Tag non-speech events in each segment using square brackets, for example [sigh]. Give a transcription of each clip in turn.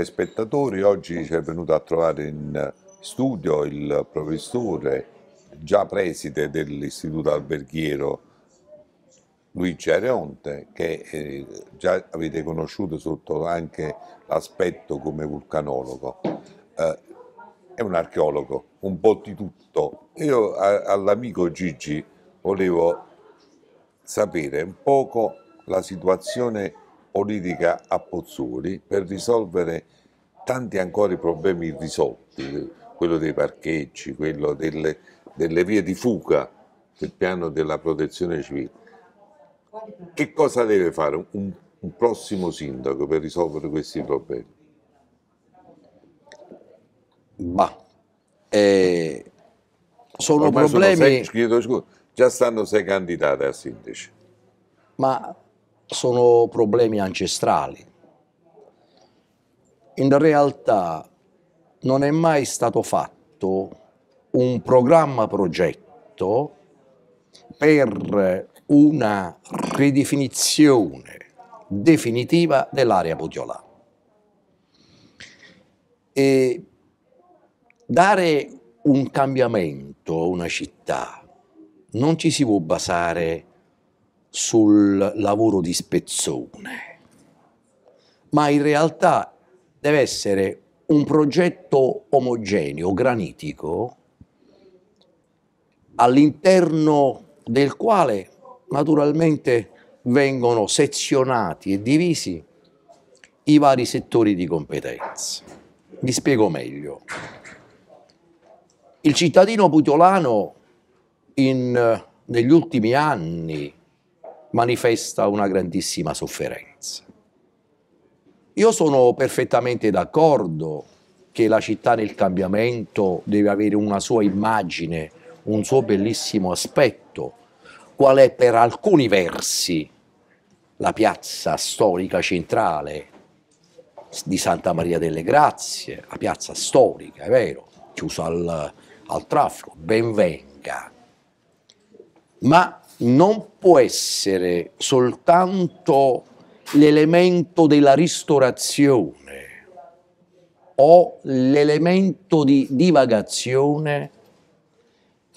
ai spettatori. Oggi ci è venuto a trovare in studio il professore, già preside dell'Istituto Alberghiero Luigi Areonte, che eh, già avete conosciuto sotto anche l'aspetto come vulcanologo. Eh, è un archeologo, un po' di tutto. Io all'amico Gigi volevo sapere un poco la situazione politica a Pozzuoli per risolvere tanti ancora problemi irrisolti, quello dei parcheggi, quello delle, delle vie di fuga del piano della protezione civile. Che cosa deve fare un, un prossimo sindaco per risolvere questi problemi? Ma eh, sono Ormai problemi. Sono sei, scusa, già stanno sei candidate a sindaci. Ma sono problemi ancestrali. In realtà non è mai stato fatto un programma progetto per una ridefinizione definitiva dell'area putiolana. E dare un cambiamento a una città non ci si può basare sul lavoro di spezzone, ma in realtà deve essere un progetto omogeneo, granitico, all'interno del quale naturalmente vengono sezionati e divisi i vari settori di competenza. Vi spiego meglio. Il cittadino putolano in, eh, negli ultimi anni manifesta una grandissima sofferenza. Io sono perfettamente d'accordo che la città nel cambiamento deve avere una sua immagine, un suo bellissimo aspetto, qual è per alcuni versi la piazza storica centrale di Santa Maria delle Grazie, la piazza storica, è vero, chiusa al, al traffico, ben venga. Ma non può essere soltanto l'elemento della ristorazione o l'elemento di divagazione,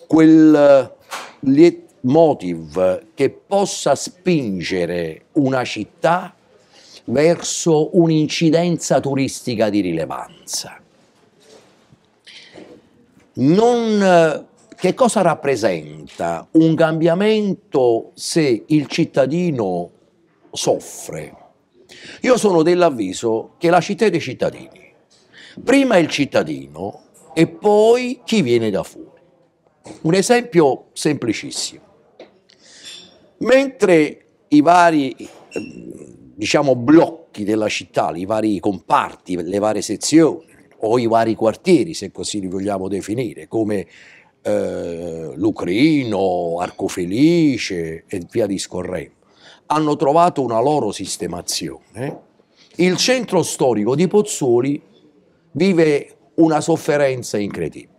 quel eh, motive che possa spingere una città verso un'incidenza turistica di rilevanza. Non eh, che cosa rappresenta un cambiamento se il cittadino soffre? Io sono dell'avviso che la città è dei cittadini. Prima il cittadino e poi chi viene da fuori. Un esempio semplicissimo. Mentre i vari diciamo, blocchi della città, i vari comparti, le varie sezioni o i vari quartieri, se così li vogliamo definire, come eh, Lucrino, Arcofelice e via discorrendo, hanno trovato una loro sistemazione. Il centro storico di Pozzuoli vive una sofferenza incredibile.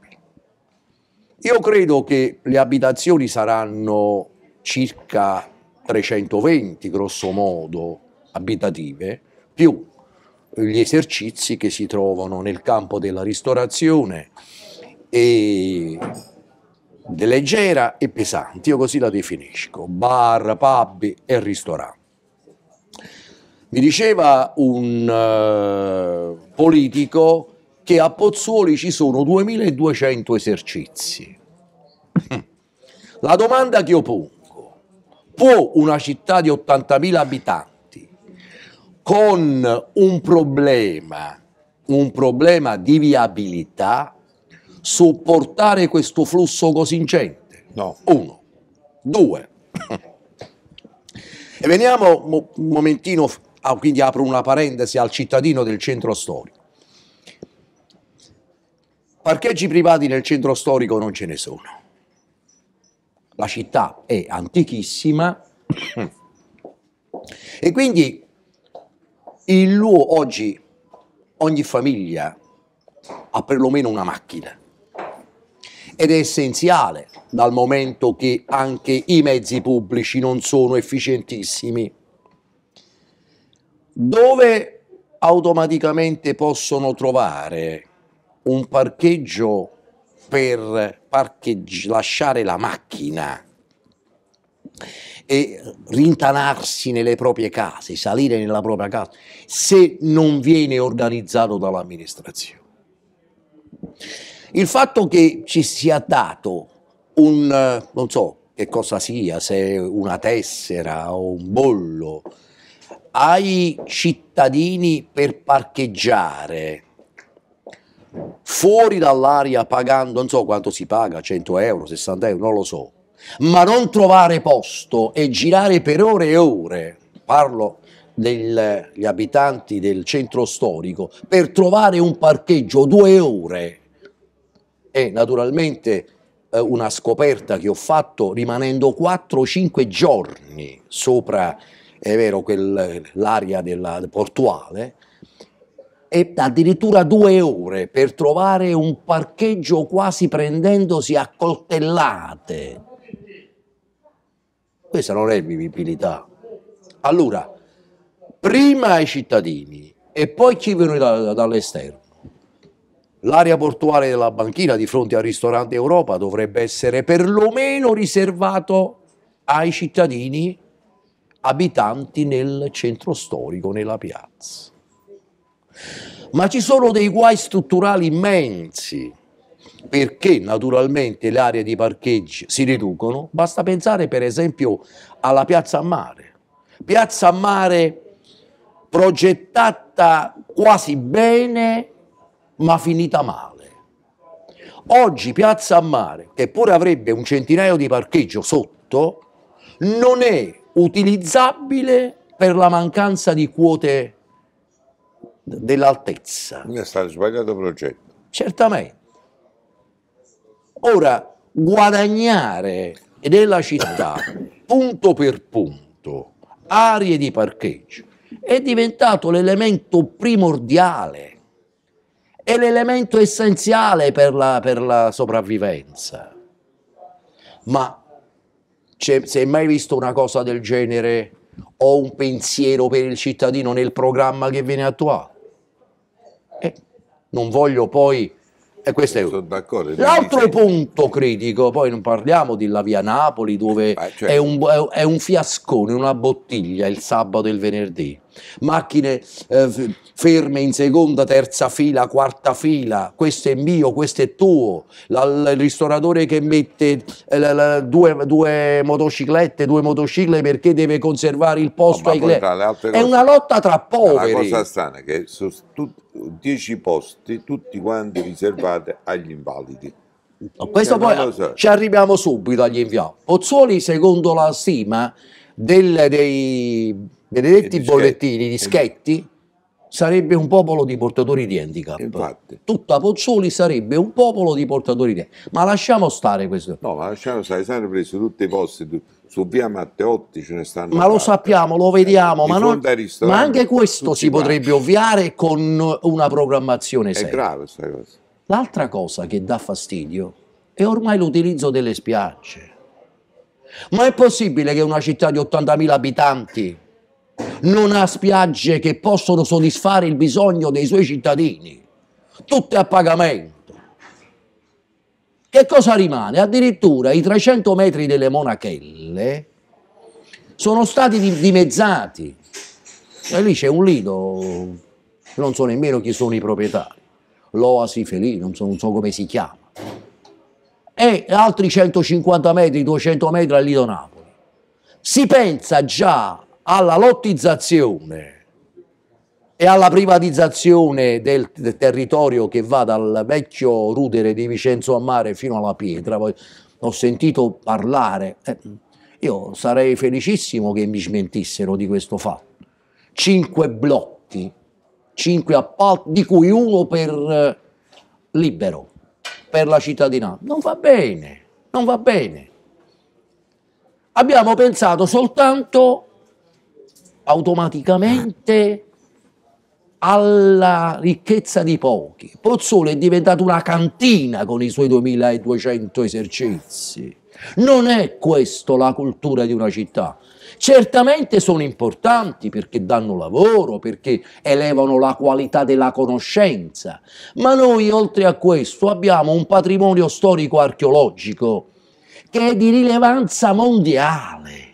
Io credo che le abitazioni saranno circa 320 grosso modo abitative più gli esercizi che si trovano nel campo della ristorazione e leggera e pesante, io così la definisco, bar, pub e ristorante. Mi diceva un uh, politico che a Pozzuoli ci sono 2200 esercizi. La domanda che io pongo, può una città di 80.000 abitanti con un problema, un problema di viabilità sopportare questo flusso così ingente? No. Uno. Due. e veniamo un momentino, ah, quindi apro una parentesi al cittadino del centro storico. Parcheggi privati nel centro storico non ce ne sono. La città è antichissima e quindi il luogo oggi ogni famiglia ha perlomeno una macchina ed è essenziale dal momento che anche i mezzi pubblici non sono efficientissimi. Dove automaticamente possono trovare un parcheggio per parcheggi, lasciare la macchina e rintanarsi nelle proprie case, salire nella propria casa, se non viene organizzato dall'amministrazione. Il fatto che ci sia dato un, non so che cosa sia, se una tessera o un bollo, ai cittadini per parcheggiare fuori dall'aria pagando, non so quanto si paga, 100 euro, 60 euro, non lo so, ma non trovare posto e girare per ore e ore, parlo degli abitanti del centro storico, per trovare un parcheggio due ore è naturalmente eh, una scoperta che ho fatto rimanendo 4-5 giorni sopra, è vero, l'area del portuale, e addirittura due ore per trovare un parcheggio quasi prendendosi a coltellate. Questa non è vivibilità. Allora, prima i cittadini e poi chi viene da, dall'esterno. L'area portuale della banchina di fronte al ristorante Europa dovrebbe essere perlomeno riservato ai cittadini abitanti nel centro storico, nella piazza. Ma ci sono dei guai strutturali immensi, perché naturalmente le aree di parcheggio si riducono. Basta pensare per esempio alla Piazza a Mare. Piazza a Mare progettata quasi bene ma finita male. Oggi Piazza a Mare, che pure avrebbe un centinaio di parcheggio sotto, non è utilizzabile per la mancanza di quote dell'altezza. Quindi è stato sbagliato il progetto. Certamente. Ora, guadagnare della città, [coughs] punto per punto, aree di parcheggio, è diventato l'elemento primordiale è l'elemento essenziale per la, per la sopravvivenza. Ma si è mai visto una cosa del genere o un pensiero per il cittadino nel programma che viene attuato? Eh, non voglio poi... Eh, questo è... L'altro cioè, punto critico, poi non parliamo di Via Napoli dove cioè... è, un, è un fiascone, una bottiglia il sabato e il venerdì macchine eh, ferme in seconda, terza fila, quarta fila, questo è mio, questo è tuo, la, il ristoratore che mette eh, la, la, due, due, motociclette, due motocicle perché deve conservare il posto no, ai clienti. È una lotta tra poveri. La cosa strana è che sono 10 posti tutti quanti riservati agli invalidi. No, questo cioè, poi ci arriviamo subito agli inviati. Pozzuoli, secondo la stima del, dei, benedetti bollettini, dischetti, sarebbe un popolo di portatori di handicap. Infatti. Tutta Pozzoli sarebbe un popolo di portatori di handicap. Ma lasciamo stare questo. No, ma lasciamo stare, stanno presi tutti i posti, su via Matteotti ce ne stanno. Ma lo sappiamo, lo vediamo, eh, ma, non, ma, anche questo si potrebbe parte. ovviare con una programmazione seria. È grave questa cosa. L'altra cosa che dà fastidio è ormai l'utilizzo delle spiagge. Ma è possibile che una città di 80.000 abitanti non ha spiagge che possono soddisfare il bisogno dei suoi cittadini, tutte a pagamento. Che cosa rimane? Addirittura i 300 metri delle monachelle sono stati dimezzati e lì c'è un lido, non so nemmeno chi sono i proprietari, l'Oasi Felì, non so, non so come si chiama, e altri 150 metri, 200 metri al lido Napoli. Si pensa già alla lottizzazione e alla privatizzazione del, del, territorio che va dal vecchio rudere di Vicenzo a Mare fino alla pietra, poi ho sentito parlare, eh, io sarei felicissimo che mi smentissero di questo fatto. Cinque blocchi, cinque appalti, di cui uno per eh, libero, per la cittadinanza. Non va bene, non va bene. Abbiamo pensato soltanto automaticamente alla ricchezza di pochi. Pozzolo è diventato una cantina con i suoi 2200 esercizi. Non è questa la cultura di una città. Certamente sono importanti perché danno lavoro, perché elevano la qualità della conoscenza, ma noi oltre a questo abbiamo un patrimonio storico archeologico che è di rilevanza mondiale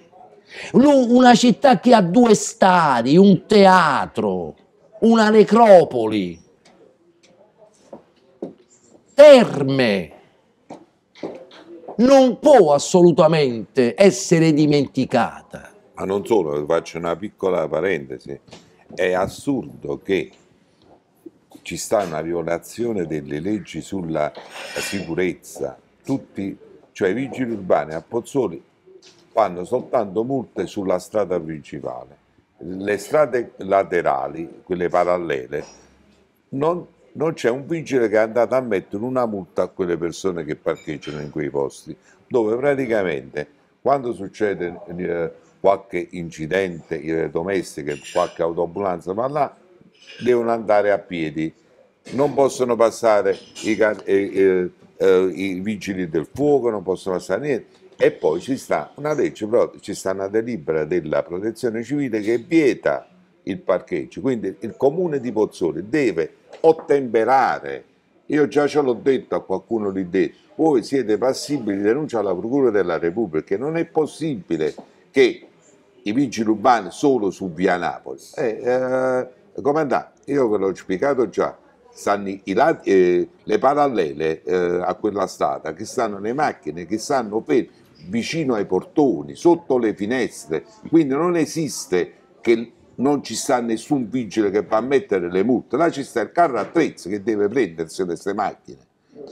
una città che ha due stadi, un teatro, una necropoli, terme, non può assolutamente essere dimenticata. Ma non solo, faccio una piccola parentesi, è assurdo che ci sta una violazione delle leggi sulla sicurezza, tutti, cioè i vigili urbani a Pozzoli fanno soltanto multe sulla strada principale. Le strade laterali, quelle parallele, non, non c'è un vigile che è andato a mettere una multa a quelle persone che parcheggiano in quei posti, dove praticamente quando succede eh, qualche incidente eh, domestico, qualche autoambulanza, ma là devono andare a piedi, non possono passare i, eh, eh, eh, i vigili del fuoco, non possono passare niente e poi ci sta una legge, ci sta una delibera della protezione civile che vieta il parcheggio, quindi il comune di Pozzoli deve ottemperare, io già ce l'ho detto a qualcuno lì dentro, voi siete passibili di denuncia alla Procura della Repubblica, non è possibile che i vigili urbani solo su via Napoli. Eh, eh, comandante, io ve l'ho spiegato già, stanno lati, eh, le parallele eh, a quella strada, che stanno le macchine, che stanno fermi, vicino ai portoni, sotto le finestre, quindi non esiste che non ci sta nessun vigile che va a mettere le multe, là ci sta il carro attrezzo che deve prendersi queste macchine.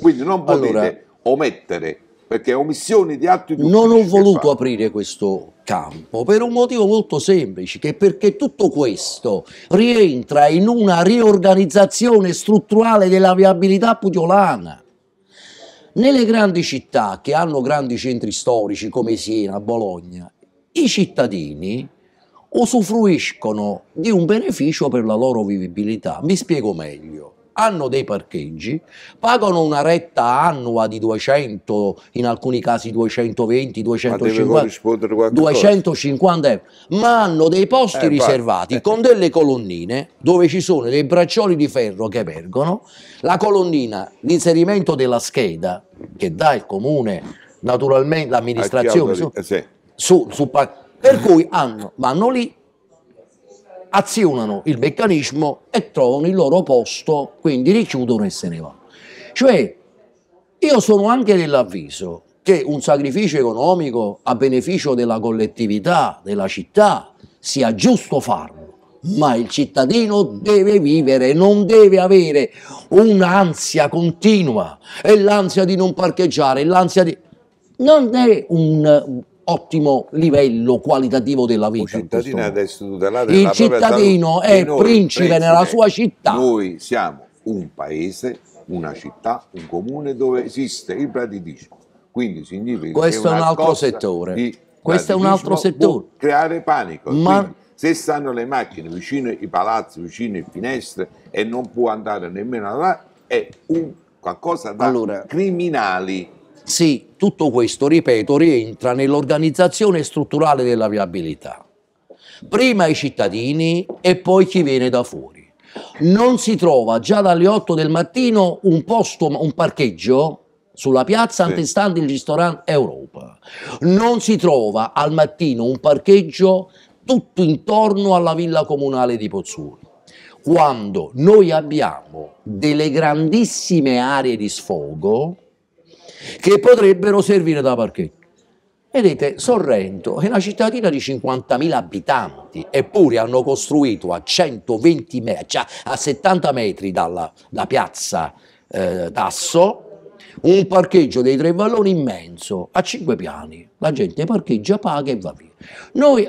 Quindi non potete allora, omettere perché omissioni di atti di Non ho voluto aprire questo campo per un motivo molto semplice, che perché tutto questo rientra in una riorganizzazione strutturale della viabilità pugiolana nelle grandi città che hanno grandi centri storici come Siena, Bologna, i cittadini usufruiscono di un beneficio per la loro vivibilità. Mi spiego meglio hanno dei parcheggi, pagano una retta annua di 200, in alcuni casi 220, 250, 250 euro, ma hanno dei posti eh, riservati eh. con delle colonnine dove ci sono dei braccioli di ferro che emergono, la colonnina, l'inserimento della scheda che dà il comune, naturalmente l'amministrazione, eh, su, su, su, per cui hanno, vanno lì, azionano il meccanismo e trovano il loro posto, quindi richiudono e se ne vanno. Cioè, io sono anche dell'avviso che un sacrificio economico a beneficio della collettività, della città, sia giusto farlo ma il cittadino deve vivere, non deve avere un'ansia continua, è l'ansia di non parcheggiare, l'ansia di... Non è un ottimo livello qualitativo della vita. Il cittadino è tutelare Il cittadino è principe nella sua città. Noi siamo un paese, una città, un comune dove esiste il praticismo. Quindi significa questo è un altro settore. Questo è un altro settore. Creare panico. Ma... se stanno le macchine vicino ai palazzi, vicino alle finestre e non può andare nemmeno là, è un qualcosa da allora, criminali. Sì, tutto questo, ripeto, rientra nell'organizzazione strutturale della viabilità. Prima i cittadini e poi chi viene da fuori. Non si trova già dalle 8 del mattino un posto, un parcheggio sulla piazza sì. antestante il ristorante Europa. Non si trova al mattino un parcheggio tutto intorno alla villa comunale di Pozzuoli. Quando noi abbiamo delle grandissime aree di sfogo, che potrebbero servire da parcheggio. Vedete, Sorrento è una cittadina di 50.000 abitanti, eppure hanno costruito a 120 metri, cioè a 70 metri dalla da piazza eh, Tasso, un parcheggio dei tre valloni immenso, a cinque piani. La gente parcheggia, paga e va via. Noi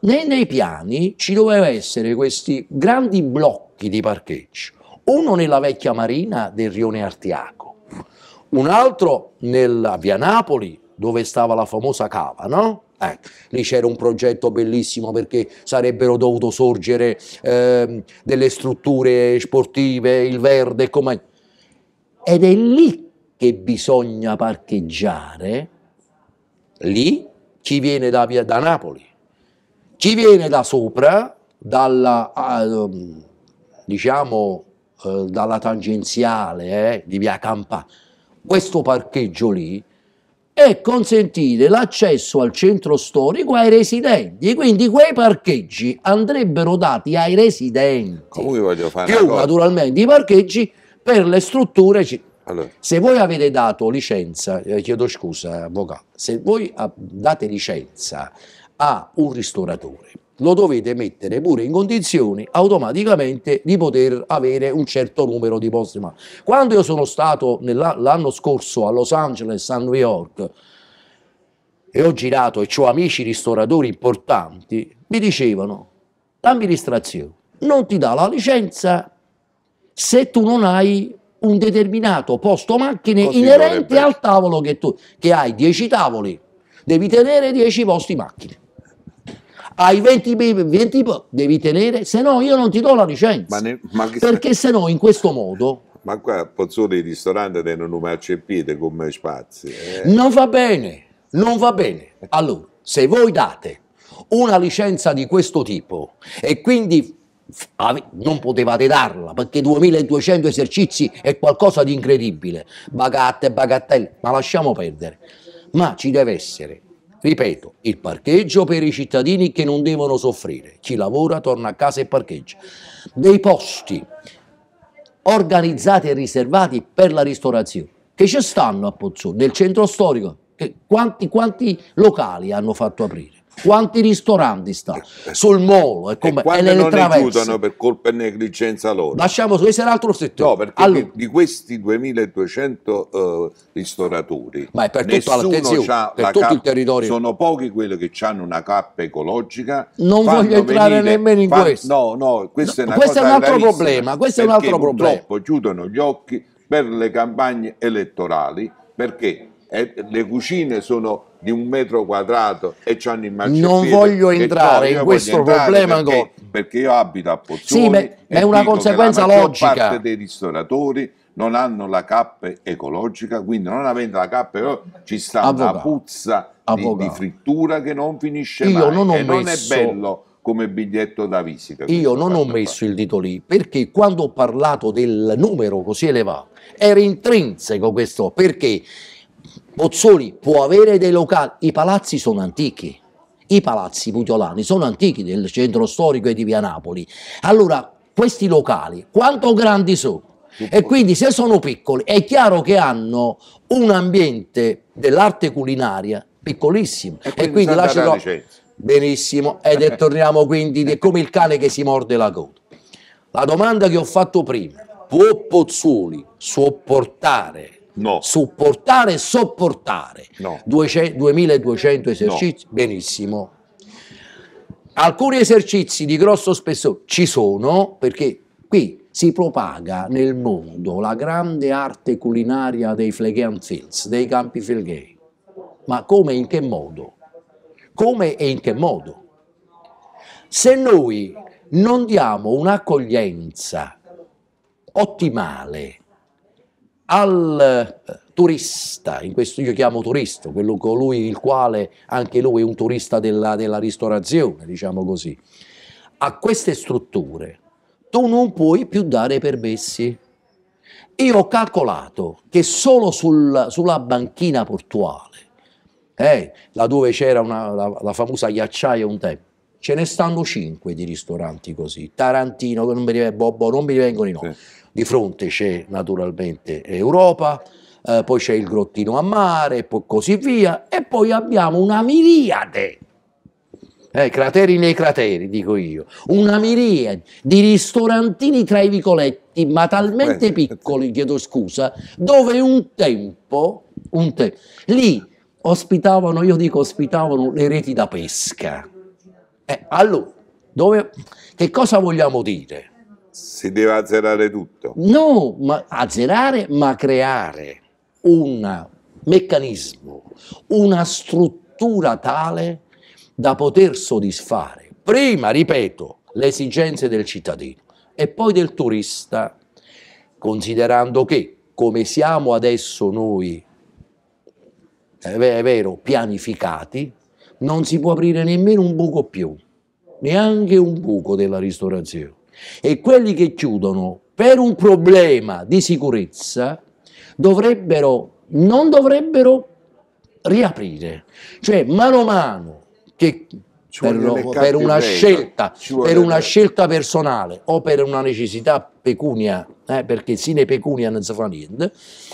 nei, nei piani ci dovevano essere questi grandi blocchi di parcheggio, uno nella vecchia marina del rione Artiaco, un altro nella via Napoli, dove stava la famosa cava, no? Eh, lì c'era un progetto bellissimo perché sarebbero dovuto sorgere eh, delle strutture sportive, il verde, come... Ed è lì che bisogna parcheggiare, lì chi viene da, via, da Napoli, chi viene da sopra, dalla, ehm, diciamo, eh, dalla tangenziale eh, di via Campa, questo parcheggio lì e consentire l'accesso al centro storico ai residenti. Quindi quei parcheggi andrebbero dati ai residenti. Comunque voglio fare Più naturalmente i parcheggi per le strutture. Allora. Se voi avete dato licenza, eh, chiedo scusa, avvocato, se voi date licenza a un ristoratore lo dovete mettere pure in condizioni automaticamente di poter avere un certo numero di posti. quando io sono stato l'anno scorso a Los Angeles, a New York, e ho girato e ho amici ristoratori importanti, mi dicevano l'amministrazione non ti dà la licenza se tu non hai un determinato posto macchine Così inerente dovrebbe. al tavolo che tu che hai 10 tavoli, devi tenere 10 posti macchine ai 20 20 devi tenere, se no io non ti do la licenza. Ma ne, ma perché se no in questo modo... Ma qua Pozzoli i ristoranti hanno un marciapiede come spazi. Eh. Non va bene, non va bene. Allora, se voi date una licenza di questo tipo e quindi non potevate darla perché 2200 esercizi è qualcosa di incredibile, bagate, bagatelle, ma lasciamo perdere. Ma ci deve essere Ripeto, il parcheggio per i cittadini che non devono soffrire, chi lavora torna a casa e parcheggia. Dei posti organizzati e riservati per la ristorazione, che ci stanno a Pozzo, nel centro storico, quanti, quanti locali hanno fatto aprire? quanti ristoranti sta eh, eh, sul molo e come e le, le non aiutano per colpa e negligenza loro lasciamo questo è un altro settore no perché allora. di questi 2200 uh, eh, ristoratori ma è per tutta l'attenzione per tutto il territorio sono pochi quelli che hanno una cappa ecologica non voglio entrare venire, nemmeno in fanno, questo no no questo no, è, questo è un altro problema questo è un altro problema purtroppo chiudono gli occhi per le campagne elettorali perché le cucine sono di un metro quadrato e ci hanno il marciapiede. Non voglio entrare in questo entrare problema perché, perché, io abito a Pozzuoli. Sì, ma è una conseguenza che la logica. parte dei ristoratori non hanno la cappa ecologica, quindi non avendo la cappa ci sta Avvocato. una puzza di, di, frittura che non finisce io mai non e messo... non è bello come biglietto da visita. Io non ho messo parte. il dito lì perché quando ho parlato del numero così elevato era intrinseco questo perché Pozzoli può avere dei locali, i palazzi sono antichi, i palazzi putiolani sono antichi del centro storico e di via Napoli. Allora, questi locali, quanto grandi sono? E quindi se sono piccoli è chiaro che hanno un ambiente dell'arte culinaria piccolissimo. E quindi, e quindi lasciano... Benissimo, ed [laughs] torniamo quindi è come il cane che si morde la coda. La domanda che ho fatto prima, può Pozzoli sopportare No. Supportare e sopportare. No. 200, 2200 esercizi? No. Benissimo. Alcuni esercizi di grosso spessore ci sono perché qui si propaga nel mondo la grande arte culinaria dei Flegean Fields, dei campi felghei. Ma come e in che modo? Come e in che modo? Se noi non diamo un'accoglienza ottimale al eh, turista, in questo io chiamo turista, quello colui il quale anche lui è un turista della, della ristorazione, diciamo così, a queste strutture tu non puoi più dare permessi. Io ho calcolato che solo sul, sulla banchina portuale, eh, là dove c'era la, la, famosa ghiacciaia un tempo, ce ne stanno cinque di ristoranti così, Tarantino, non mi, Bobbo, non mi vengono i nomi. Sì di fronte c'è naturalmente Europa, eh, poi c'è il grottino a mare, e così via, e poi abbiamo una miriade, eh, crateri nei crateri, dico io, una miriade di ristorantini tra i vicoletti, ma talmente piccoli, chiedo scusa, dove un tempo, un te lì ospitavano, io dico ospitavano le reti da pesca. Eh, allora, dove, che cosa vogliamo dire? Si deve azzerare tutto? No, ma azzerare, ma creare un meccanismo, una struttura tale da poter soddisfare, prima, ripeto, le esigenze del cittadino e poi del turista, considerando che come siamo adesso noi, è vero, pianificati, non si può aprire nemmeno un buco più, neanche un buco della ristorazione e quelli che chiudono per un problema di sicurezza dovrebbero, non dovrebbero riaprire. Cioè, mano a mano che per, lo, per, una, scelta, per una scelta, personale o per una necessità pecunia, eh, perché sine pecunia non si fa niente,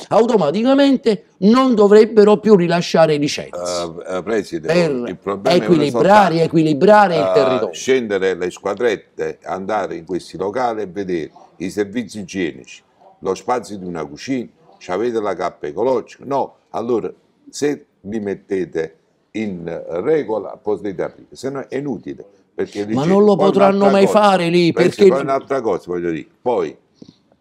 automaticamente non dovrebbero più rilasciare licenze uh, Presidente, per equilibrare, equilibrare uh, il territorio. Scendere le squadrette, andare in questi locali e vedere i servizi igienici, lo spazio di una cucina, avete la cappa ecologica? No, allora se vi mettete in regola potrei dargli, se no è inutile. Ma non lo potranno mai cosa, fare lì perché... Poi un'altra cosa voglio dire, poi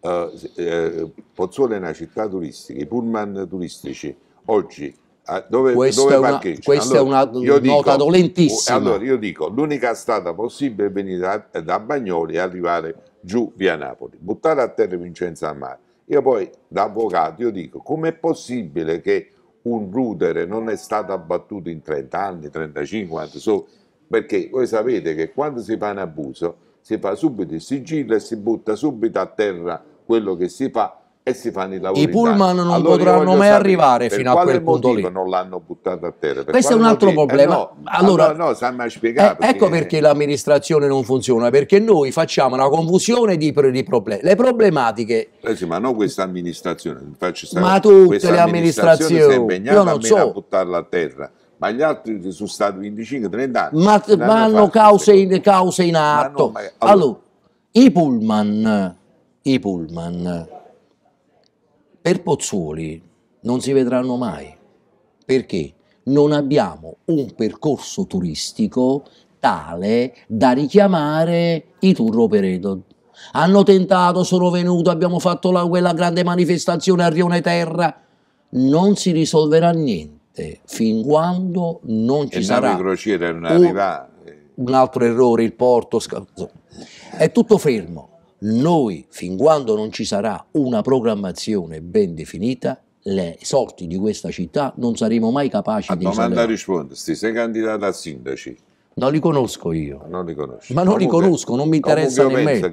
eh, eh, Pozzuolo è una città turistica, i pullman turistici oggi eh, dove, questa dove è una, questa allora, è una nota dolentissima. Allora io dico, l'unica strada possibile è venire da, eh, da Bagnoli e arrivare giù via Napoli, buttare a terra Vincenzo Amaro. Io poi da avvocato io dico, com'è possibile che un rudere non è stato abbattuto in 30 anni, 35 anni, so, perché voi sapete che quando si fa un abuso si fa subito il sigillo e si butta subito a terra quello che si fa e si fanno i lavori. I pullman non allora potranno mai sapere, arrivare fino a quel punto lì. non l'hanno buttato a terra? Per Questo è un altro motivo? Eh, problema. Eh no, allora, allora, no, Sam spiegato. Eh, ecco perché l'amministrazione non funziona, perché noi facciamo una confusione di, di problemi. Le problematiche... Eh sì, ma non questa amministrazione, ma tutte le amministrazioni. Io non so. a buttarla a terra ma gli altri sono stati 25-30 anni. Ma, ma hanno cause in, cause in, atto. Ma no, ma, allora. allora, i pullman, i pullman per Pozzuoli non si vedranno mai, perché non abbiamo un percorso turistico tale da richiamare i tour operator. Hanno tentato, sono venuto, abbiamo fatto la, quella grande manifestazione a Rione Terra. Non si risolverà niente fin quando non ci e sarà crociere non un, eh. un altro errore, il porto. È tutto fermo noi, fin quando non ci sarà una programmazione ben definita, le sorti di questa città non saremo mai capaci a di... Domanda a rispondere, se sei candidato a sindaci, non li conosco io. Non li conosco. Ma non comunque, li conosco, non mi interessa nemmeno.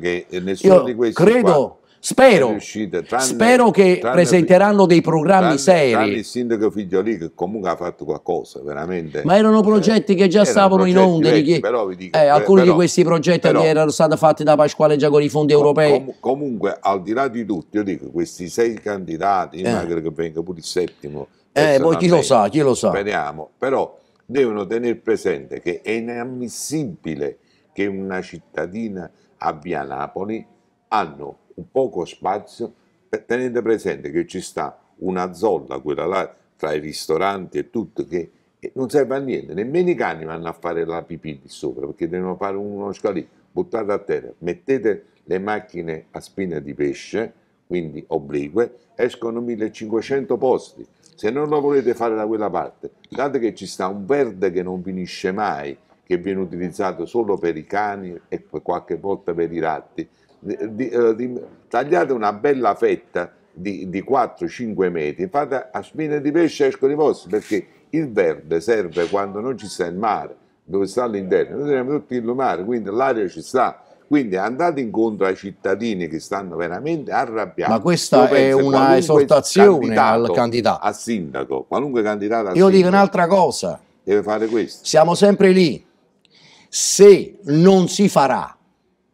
Io credo, Spero, riuscite, tranne, spero che tranne, presenteranno dei programmi tranne, seri. Tranne il sindaco Figlioli che comunque ha fatto qualcosa, veramente. Ma erano eh, progetti eh, che già stavano in onda. Vecchi, chi... dico, eh, eh alcuni però, di questi progetti però, erano stati fatti da Pasquale già con i fondi europei. Com comunque, al di là di tutto, io dico, questi sei candidati, io eh. credo che venga pure il settimo. Eh, poi boh, chi lo sa, chi lo sa. Speriamo, però devono tenere presente che è inammissibile che una cittadina abbia Napoli hanno un poco spazio, tenete presente che ci sta una zolla, quella là tra i ristoranti e tutto, che non serve a niente, nemmeno i cani vanno a fare la pipì di sopra perché devono fare uno scalino, buttate a terra, mettete le macchine a spina di pesce, quindi oblique, escono 1500 posti. Se non lo volete fare da quella parte, date che ci sta un verde che non finisce mai, che viene utilizzato solo per i cani e qualche volta per i ratti, di, eh, di, tagliate una bella fetta di, di 4-5 metri, fate a spine di pesce escono i vostri perché il verde serve quando non ci sta il mare, dove sta all'interno, noi teniamo tutto il mare, quindi l'aria ci sta. Quindi andate incontro ai cittadini che stanno veramente arrabbiati. Ma questa è una esortazione candidato al candidato. A sindaco, qualunque candidato Io Io dico un'altra cosa. Deve fare questo. Siamo sempre lì. Se non si farà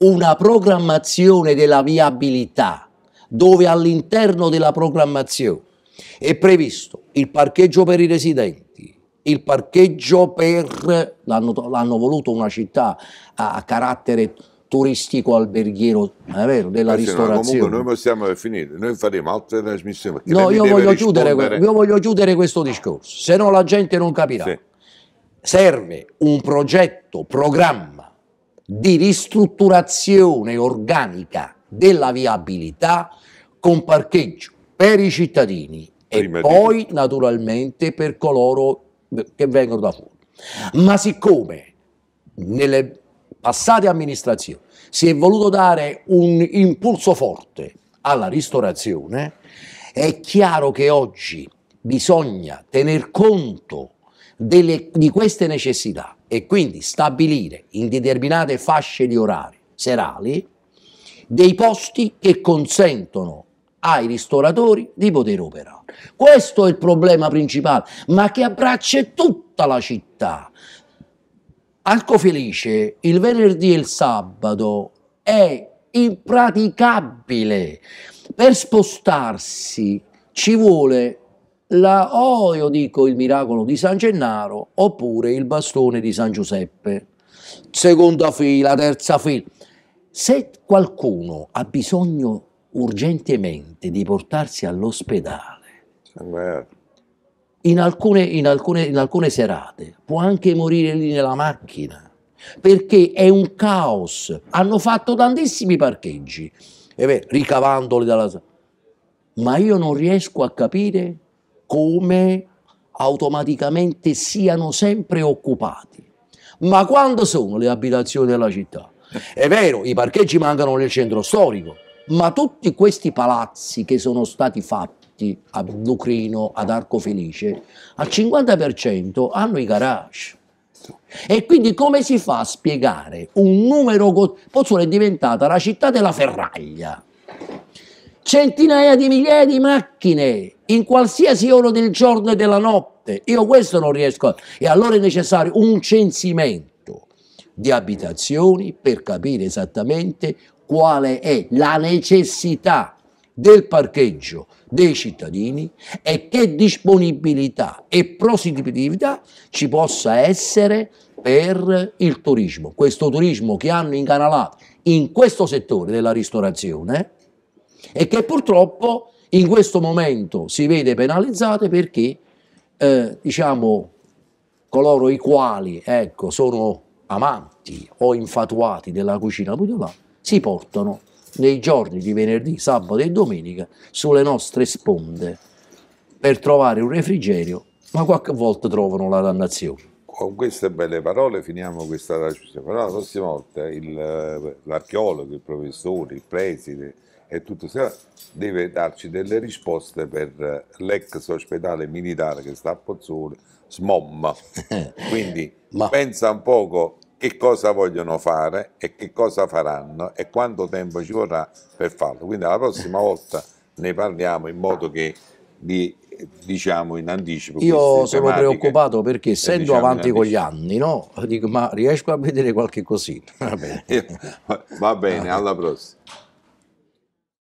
una programmazione della viabilità, dove all'interno della programmazione è previsto il parcheggio per i residenti, il parcheggio per, l'hanno, voluto una città a, a carattere turistico alberghiero è vero, della Beh, ristorazione. No, comunque noi possiamo finire, noi faremo altre trasmissioni. No, io voglio, chiudere, io voglio, chiudere, questo discorso, se no la gente non capirà. Sì. Serve un progetto, programma di ristrutturazione organica della viabilità con parcheggio per i cittadini Prima e poi tutto. naturalmente per coloro che vengono da fuori. Ma siccome nelle passate amministrazioni si è voluto dare un impulso forte alla ristorazione, è chiaro che oggi bisogna tener conto delle, di queste necessità e quindi stabilire in determinate fasce di orari serali dei posti che consentono ai ristoratori di poter operare. Questo è il problema principale, ma che abbraccia tutta la città. Alcofelice il venerdì e il sabato è impraticabile. Per spostarsi ci vuole la, o io dico il miracolo di San Gennaro oppure il bastone di San Giuseppe. Seconda fila, terza fila. Se qualcuno ha bisogno urgentemente di portarsi all'ospedale, in alcune, in, alcune, in alcune serate può anche morire lì nella macchina perché è un caos. Hanno fatto tantissimi parcheggi, e eh beh, ricavandoli dalla... Ma io non riesco a capire come automaticamente siano sempre occupati. Ma quando sono le abitazioni della città? È vero, i parcheggi mancano nel centro storico, ma tutti questi palazzi che sono stati fatti a Lucrino, ad Arco Felice, al 50% hanno i garage. E quindi come si fa a spiegare un numero... Pozzuolo è diventata la città della ferraglia centinaia di migliaia di macchine in qualsiasi ora del giorno e della notte. Io questo non riesco a... E allora è necessario un censimento di abitazioni per capire esattamente quale è la necessità del parcheggio dei cittadini e che disponibilità e prossimità ci possa essere per il turismo, questo turismo che hanno incanalato in questo settore della ristorazione e che purtroppo in questo momento si vede penalizzate perché eh, diciamo coloro i quali ecco, sono amanti o infatuati della cucina pudolà si portano nei giorni di venerdì, sabato e domenica sulle nostre sponde per trovare un refrigerio, ma qualche volta trovano la dannazione. Con queste belle parole finiamo questa discussione, però la prossima volta eh, l'archeologo, il professore, il preside, e tutto deve darci delle risposte per eh, l'ex ospedale militare che sta a Pozzolo, SMOM. [laughs] Quindi Ma... pensa un poco che cosa vogliono fare e che cosa faranno e quanto tempo ci vorrà per farlo. Quindi la prossima volta ne parliamo in modo che vi diciamo in anticipo. Io sono preoccupato perché eh, essendo diciamo avanti con gli anni, no? Dico, ma riesco a vedere qualche cosina. [laughs] Va bene, [laughs] Va bene alla prossima.